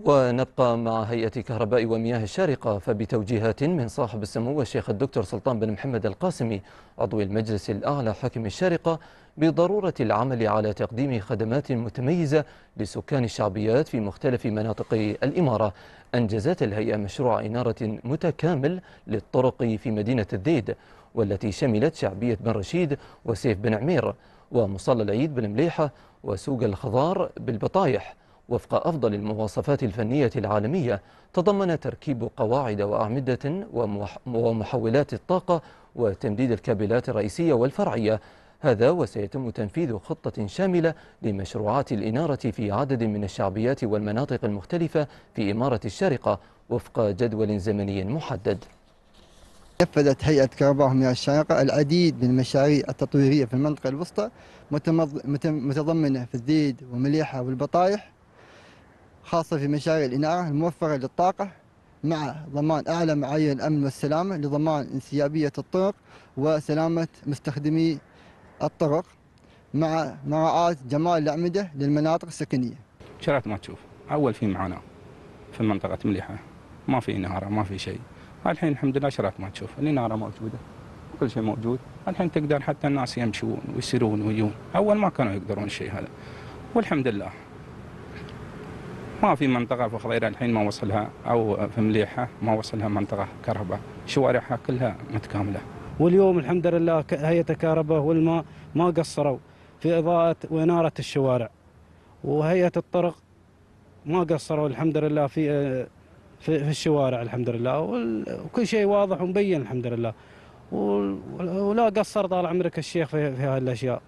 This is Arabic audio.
ونبقى مع هيئة كهرباء ومياه الشارقة فبتوجيهات من صاحب السمو الشيخ الدكتور سلطان بن محمد القاسمي عضو المجلس الأعلى حاكم الشارقة بضرورة العمل على تقديم خدمات متميزة لسكان الشعبيات في مختلف مناطق الإمارة أنجزت الهيئة مشروع إنارة متكامل للطرق في مدينة الديد والتي شملت شعبية بن رشيد وسيف بن عمير ومصلى العيد بن مليحة وسوق الخضار بالبطايح وفق أفضل المواصفات الفنية العالمية تضمن تركيب قواعد وأعمدة ومحولات الطاقة وتمديد الكابلات الرئيسية والفرعية هذا وسيتم تنفيذ خطة شاملة لمشروعات الإنارة في عدد من الشعبيات والمناطق المختلفة في إمارة الشارقة وفق جدول زمني محدد نفذت هيئة كهرباء من الشارقة العديد من المشاريع التطويرية في المنطقة الوسطى متضمنة في الزيد والمليحة والبطايح خاصة في مشاريع الإنارة الموفرة للطاقة مع ضمان أعلى معايير الأمن والسلامة لضمان انسيابية الطرق وسلامة مستخدمي الطرق مع مراعاة جمال الأعمدة للمناطق السكنية شرات ما تشوف أول في معاناة في منطقة مليحة ما في إنارة ما في شيء الحين الحمد لله شرات ما تشوف الإنارة موجودة كل شيء موجود الحين تقدر حتى الناس يمشون ويسيرون ويجون أول ما كانوا يقدرون الشيء هذا والحمد لله ما في منطقة في خضيرة الحين ما وصلها أو في مليحة ما وصلها منطقة كهرباء شوارعها كلها متكاملة واليوم الحمد لله هيئة الكهرباء والماء ما قصروا في إضاءة وإنارة الشوارع وهيئة الطرق ما قصروا الحمد لله في في, في الشوارع الحمد لله وكل شيء واضح ومبين الحمد لله ولا قصر طال عمرك الشيخ في, في هالاشياء